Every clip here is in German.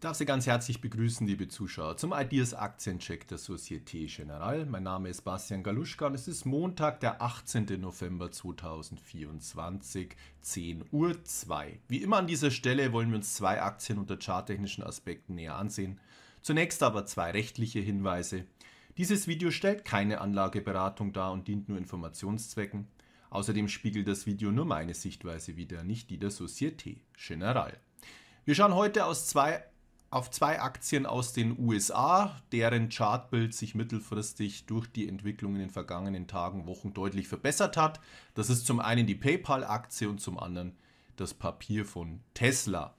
Ich darf Sie ganz herzlich begrüßen, liebe Zuschauer, zum Ideas Aktiencheck der Societe Generale. Mein Name ist Bastian Galuschka und es ist Montag, der 18. November 2024, 10.02 Uhr. Wie immer an dieser Stelle wollen wir uns zwei Aktien unter charttechnischen Aspekten näher ansehen. Zunächst aber zwei rechtliche Hinweise. Dieses Video stellt keine Anlageberatung dar und dient nur Informationszwecken. Außerdem spiegelt das Video nur meine Sichtweise wider, nicht die der Societe Generale. Wir schauen heute aus zwei auf zwei Aktien aus den USA, deren Chartbild sich mittelfristig durch die Entwicklung in den vergangenen Tagen, Wochen deutlich verbessert hat. Das ist zum einen die PayPal-Aktie und zum anderen das Papier von Tesla.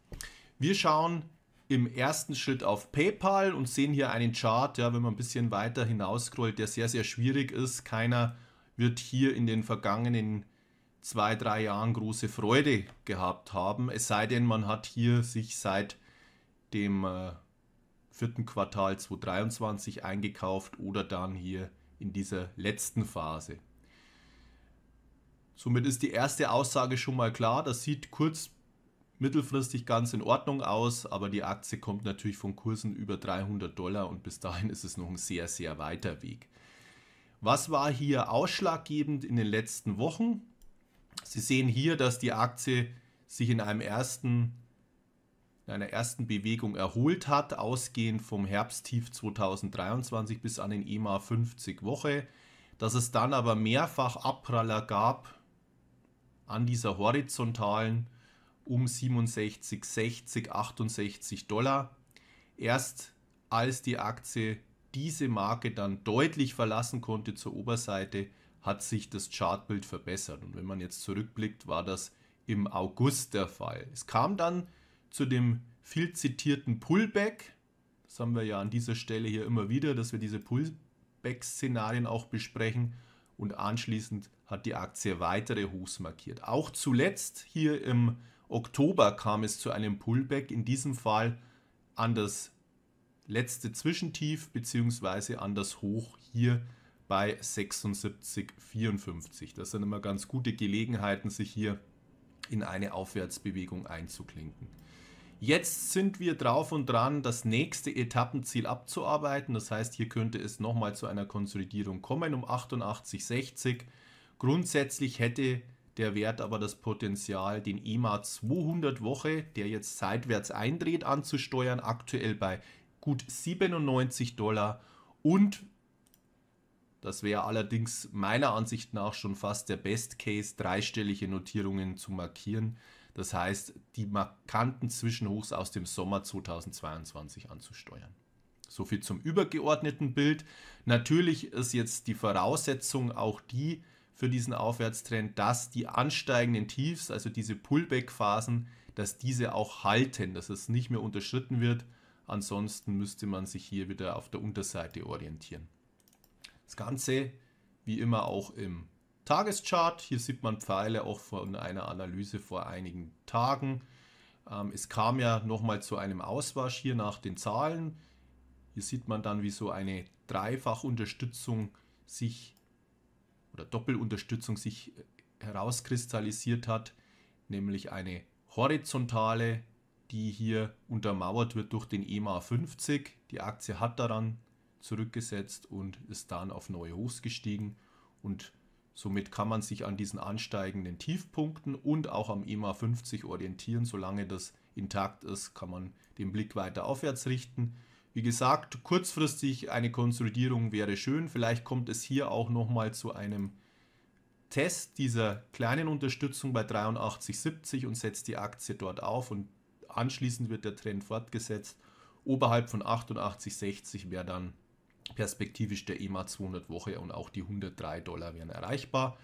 Wir schauen im ersten Schritt auf PayPal und sehen hier einen Chart, ja, wenn man ein bisschen weiter hinaus scrollt, der sehr, sehr schwierig ist. Keiner wird hier in den vergangenen zwei, drei Jahren große Freude gehabt haben, es sei denn, man hat hier sich seit dem äh, vierten Quartal 2023 eingekauft oder dann hier in dieser letzten Phase. Somit ist die erste Aussage schon mal klar. Das sieht kurz mittelfristig ganz in Ordnung aus, aber die Aktie kommt natürlich von Kursen über 300 Dollar und bis dahin ist es noch ein sehr, sehr weiter Weg. Was war hier ausschlaggebend in den letzten Wochen? Sie sehen hier, dass die Aktie sich in einem ersten einer ersten Bewegung erholt hat, ausgehend vom Herbsttief 2023 bis an den EMA 50 Woche, dass es dann aber mehrfach Abpraller gab an dieser horizontalen um 67, 60, 68 Dollar. Erst als die Aktie diese Marke dann deutlich verlassen konnte zur Oberseite, hat sich das Chartbild verbessert. Und wenn man jetzt zurückblickt, war das im August der Fall. Es kam dann zu dem viel zitierten Pullback. Das haben wir ja an dieser Stelle hier immer wieder, dass wir diese Pullback-Szenarien auch besprechen. Und anschließend hat die Aktie weitere Hochs markiert. Auch zuletzt hier im Oktober kam es zu einem Pullback, in diesem Fall an das letzte Zwischentief bzw. an das Hoch hier bei 76,54. Das sind immer ganz gute Gelegenheiten, sich hier in eine Aufwärtsbewegung einzuklinken. Jetzt sind wir drauf und dran, das nächste Etappenziel abzuarbeiten. Das heißt, hier könnte es nochmal zu einer Konsolidierung kommen um 88,60. Grundsätzlich hätte der Wert aber das Potenzial, den EMA 200 Woche, der jetzt seitwärts eindreht, anzusteuern, aktuell bei gut 97 Dollar. Und das wäre allerdings meiner Ansicht nach schon fast der Best Case, dreistellige Notierungen zu markieren. Das heißt, die markanten Zwischenhochs aus dem Sommer 2022 anzusteuern. So viel zum übergeordneten Bild. Natürlich ist jetzt die Voraussetzung auch die für diesen Aufwärtstrend, dass die ansteigenden Tiefs, also diese Pullback-Phasen, dass diese auch halten, dass es nicht mehr unterschritten wird. Ansonsten müsste man sich hier wieder auf der Unterseite orientieren. Das Ganze wie immer auch im Tageschart. Hier sieht man Pfeile auch von einer Analyse vor einigen Tagen. Ähm, es kam ja nochmal zu einem Auswasch hier nach den Zahlen. Hier sieht man dann, wie so eine Dreifachunterstützung sich oder Doppelunterstützung sich äh, herauskristallisiert hat, nämlich eine horizontale, die hier untermauert wird durch den EMA 50. Die Aktie hat daran zurückgesetzt und ist dann auf neue Hochs gestiegen und Somit kann man sich an diesen ansteigenden Tiefpunkten und auch am EMA 50 orientieren. Solange das intakt ist, kann man den Blick weiter aufwärts richten. Wie gesagt, kurzfristig eine Konsolidierung wäre schön. Vielleicht kommt es hier auch nochmal zu einem Test dieser kleinen Unterstützung bei 83,70 und setzt die Aktie dort auf und anschließend wird der Trend fortgesetzt. Oberhalb von 88,60 wäre dann Perspektivisch der EMA 200 Woche und auch die 103 Dollar wären erreichbar.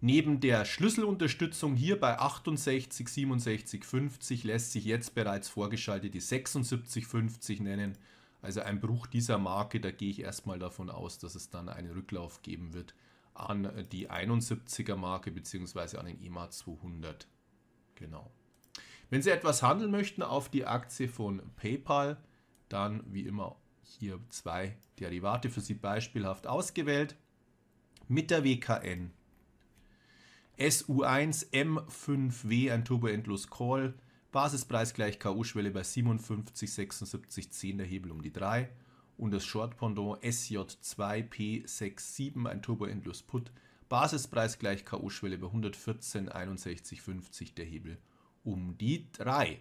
Neben der Schlüsselunterstützung hier bei 68, 67, 50 lässt sich jetzt bereits vorgeschaltet die 76, 50 nennen. Also ein Bruch dieser Marke, da gehe ich erstmal davon aus, dass es dann einen Rücklauf geben wird an die 71er Marke bzw. an den EMA 200. Genau. Wenn Sie etwas handeln möchten auf die Aktie von PayPal, dann wie immer hier zwei Derivate für Sie beispielhaft ausgewählt mit der WKN. SU1 M5W, ein Turboendlos Call, Basispreis gleich ku schwelle bei 57, 76, 10, der Hebel um die 3 und das Short-Pendant SJ2P67, ein Turboendlos Put, Basispreis gleich ku schwelle bei 114, 61, 50, der Hebel um die 3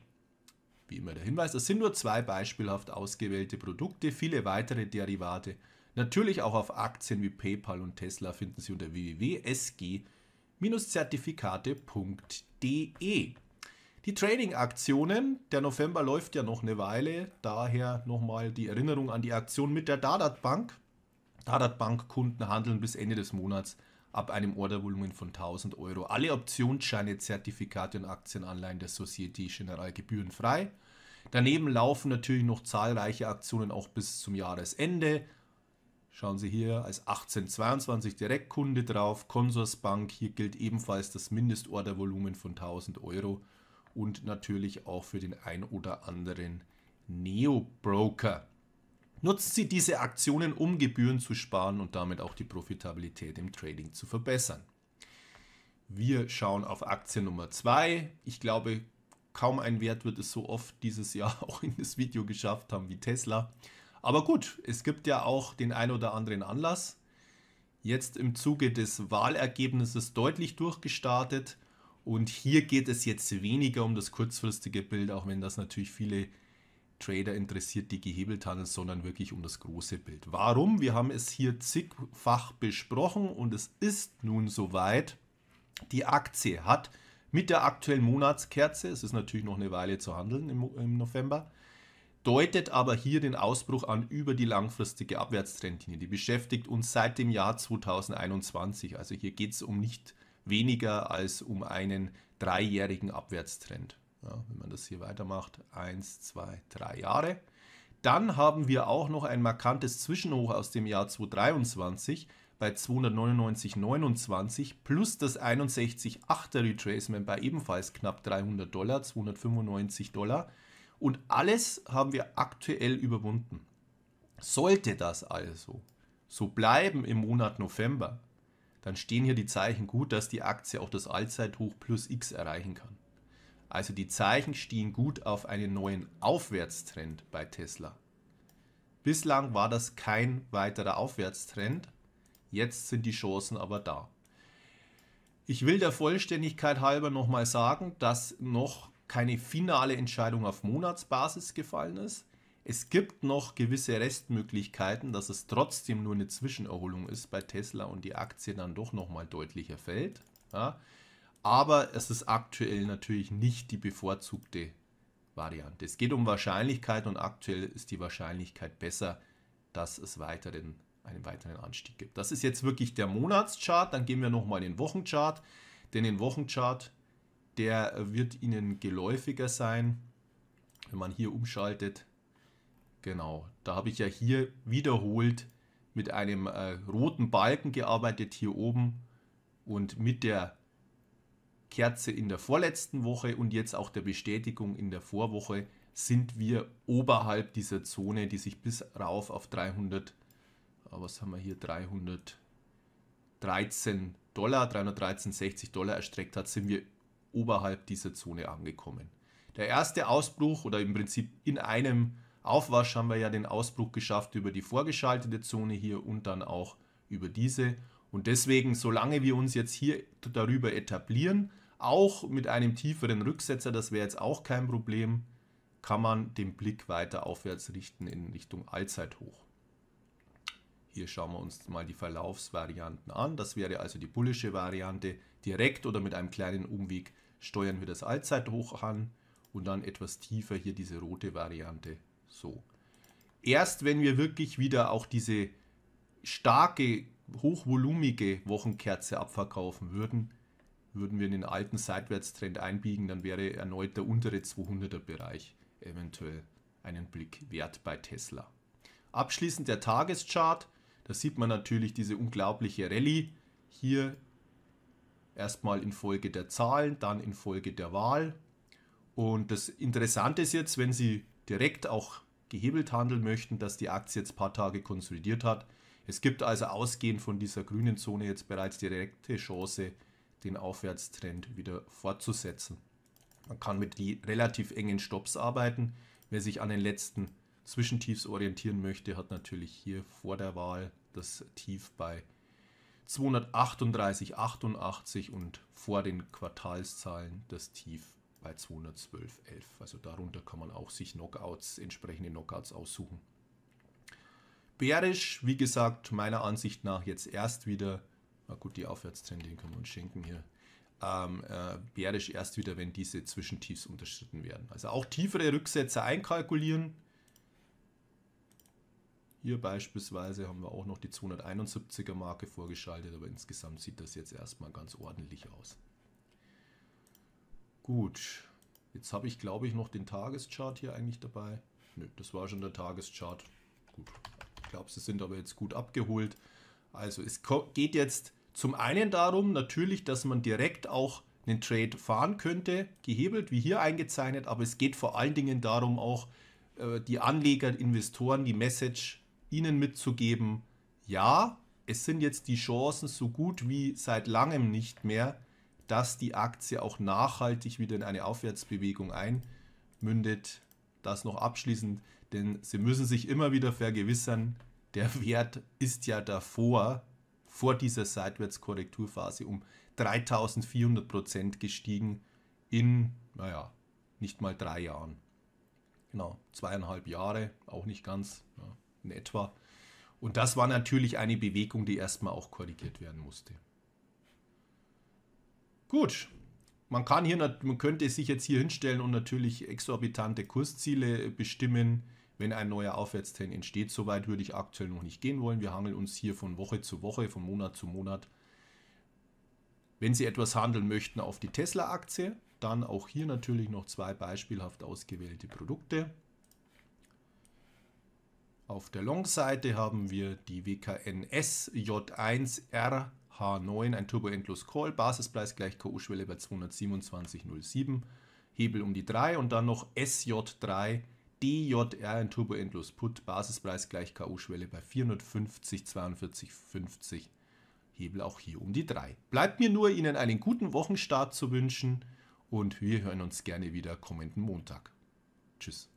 wie immer der Hinweis, das sind nur zwei beispielhaft ausgewählte Produkte, viele weitere Derivate. Natürlich auch auf Aktien wie PayPal und Tesla finden Sie unter www.sg-zertifikate.de. Die Trading-Aktionen, der November läuft ja noch eine Weile, daher nochmal die Erinnerung an die Aktion mit der Dadat Bank. Dadat Bank Kunden handeln bis Ende des Monats ab einem Ordervolumen von 1000 Euro. Alle Optionsscheine, Zertifikate und Aktienanleihen der Societe Generale gebührenfrei. Daneben laufen natürlich noch zahlreiche Aktionen auch bis zum Jahresende. Schauen Sie hier als 1822 Direktkunde drauf, Konsorsbank, hier gilt ebenfalls das Mindestordervolumen von 1000 Euro und natürlich auch für den ein oder anderen Neo-Broker. Nutzen sie diese Aktionen, um Gebühren zu sparen und damit auch die Profitabilität im Trading zu verbessern. Wir schauen auf Aktie Nummer 2. Ich glaube, kaum ein Wert wird es so oft dieses Jahr auch in das Video geschafft haben wie Tesla. Aber gut, es gibt ja auch den ein oder anderen Anlass. Jetzt im Zuge des Wahlergebnisses deutlich durchgestartet. Und hier geht es jetzt weniger um das kurzfristige Bild, auch wenn das natürlich viele Trader interessiert, die gehebelt haben, sondern wirklich um das große Bild. Warum? Wir haben es hier zigfach besprochen und es ist nun soweit. Die Aktie hat mit der aktuellen Monatskerze, es ist natürlich noch eine Weile zu handeln im, im November, deutet aber hier den Ausbruch an über die langfristige Abwärtstrendlinie. Die beschäftigt uns seit dem Jahr 2021. Also hier geht es um nicht weniger als um einen dreijährigen Abwärtstrend. Ja, wenn man das hier weitermacht, 1, 2, 3 Jahre. Dann haben wir auch noch ein markantes Zwischenhoch aus dem Jahr 2023, bei 299,29 plus das 61,8er Retracement bei ebenfalls knapp 300 Dollar, 295 Dollar. Und alles haben wir aktuell überwunden. Sollte das also so bleiben im Monat November, dann stehen hier die Zeichen gut, dass die Aktie auch das Allzeithoch plus X erreichen kann. Also die Zeichen stehen gut auf einen neuen Aufwärtstrend bei Tesla. Bislang war das kein weiterer Aufwärtstrend, Jetzt sind die Chancen aber da. Ich will der Vollständigkeit halber nochmal sagen, dass noch keine finale Entscheidung auf Monatsbasis gefallen ist. Es gibt noch gewisse Restmöglichkeiten, dass es trotzdem nur eine Zwischenerholung ist bei Tesla und die Aktie dann doch nochmal deutlicher fällt. Ja. Aber es ist aktuell natürlich nicht die bevorzugte Variante. Es geht um Wahrscheinlichkeit und aktuell ist die Wahrscheinlichkeit besser, dass es weiterhin einen weiteren Anstieg gibt. Das ist jetzt wirklich der Monatschart. Dann gehen wir nochmal in den Wochenchart. Denn den Wochenchart, der wird Ihnen geläufiger sein, wenn man hier umschaltet. Genau, da habe ich ja hier wiederholt mit einem äh, roten Balken gearbeitet hier oben und mit der Kerze in der vorletzten Woche und jetzt auch der Bestätigung in der Vorwoche sind wir oberhalb dieser Zone, die sich bis rauf auf 300 was haben wir hier, 313 Dollar, 313,60 Dollar erstreckt hat, sind wir oberhalb dieser Zone angekommen. Der erste Ausbruch oder im Prinzip in einem Aufwasch haben wir ja den Ausbruch geschafft über die vorgeschaltete Zone hier und dann auch über diese. Und deswegen, solange wir uns jetzt hier darüber etablieren, auch mit einem tieferen Rücksetzer, das wäre jetzt auch kein Problem, kann man den Blick weiter aufwärts richten in Richtung Allzeithoch. Hier schauen wir uns mal die Verlaufsvarianten an. Das wäre also die bullische Variante. Direkt oder mit einem kleinen Umweg steuern wir das Allzeithoch an und dann etwas tiefer hier diese rote Variante. So. Erst wenn wir wirklich wieder auch diese starke, hochvolumige Wochenkerze abverkaufen würden, würden wir in den alten Seitwärtstrend einbiegen, dann wäre erneut der untere 200er Bereich eventuell einen Blick wert bei Tesla. Abschließend der Tageschart. Da sieht man natürlich diese unglaubliche Rallye hier erstmal infolge der Zahlen, dann infolge der Wahl. Und das Interessante ist jetzt, wenn Sie direkt auch gehebelt handeln möchten, dass die Aktie jetzt ein paar Tage konsolidiert hat. Es gibt also ausgehend von dieser grünen Zone jetzt bereits direkte Chance, den Aufwärtstrend wieder fortzusetzen. Man kann mit die relativ engen Stops arbeiten. Wer sich an den letzten Zwischentiefs orientieren möchte, hat natürlich hier vor der Wahl das Tief bei 238,88 und vor den Quartalszahlen das Tief bei 212,11. Also darunter kann man auch sich Knockouts, entsprechende Knockouts aussuchen. Bärisch, wie gesagt, meiner Ansicht nach jetzt erst wieder, na gut, die Aufwärtstrend, den können wir uns schenken hier, ähm, äh, bärisch erst wieder, wenn diese Zwischentiefs unterschritten werden. Also auch tiefere Rücksätze einkalkulieren, hier beispielsweise haben wir auch noch die 271er Marke vorgeschaltet, aber insgesamt sieht das jetzt erstmal ganz ordentlich aus. Gut, jetzt habe ich glaube ich noch den Tageschart hier eigentlich dabei. Nö, das war schon der Tageschart. Gut, ich glaube, sie sind aber jetzt gut abgeholt. Also es geht jetzt zum einen darum natürlich, dass man direkt auch einen Trade fahren könnte, gehebelt wie hier eingezeichnet, aber es geht vor allen Dingen darum auch, äh, die Anleger, Investoren die Message ihnen mitzugeben, ja, es sind jetzt die Chancen so gut wie seit langem nicht mehr, dass die Aktie auch nachhaltig wieder in eine Aufwärtsbewegung einmündet. Das noch abschließend, denn Sie müssen sich immer wieder vergewissern, der Wert ist ja davor, vor dieser Seitwärtskorrekturphase um 3400 Prozent gestiegen in, naja, nicht mal drei Jahren. Genau, zweieinhalb Jahre, auch nicht ganz. Ja in etwa. Und das war natürlich eine Bewegung, die erstmal auch korrigiert werden musste. Gut. Man kann hier, man könnte sich jetzt hier hinstellen und natürlich exorbitante Kursziele bestimmen, wenn ein neuer Aufwärtstrend entsteht. Soweit würde ich aktuell noch nicht gehen wollen. Wir hangeln uns hier von Woche zu Woche, von Monat zu Monat. Wenn Sie etwas handeln möchten auf die Tesla-Aktie, dann auch hier natürlich noch zwei beispielhaft ausgewählte Produkte. Auf der Long-Seite haben wir die WKNS j 1 rh 9 ein Turbo Call, Basispreis gleich KU-Schwelle bei 227,07, Hebel um die 3 und dann noch SJ3 DJR, ein Turbo Put, Basispreis gleich KU-Schwelle bei 450, 42, Hebel auch hier um die 3. Bleibt mir nur, Ihnen einen guten Wochenstart zu wünschen und wir hören uns gerne wieder kommenden Montag. Tschüss.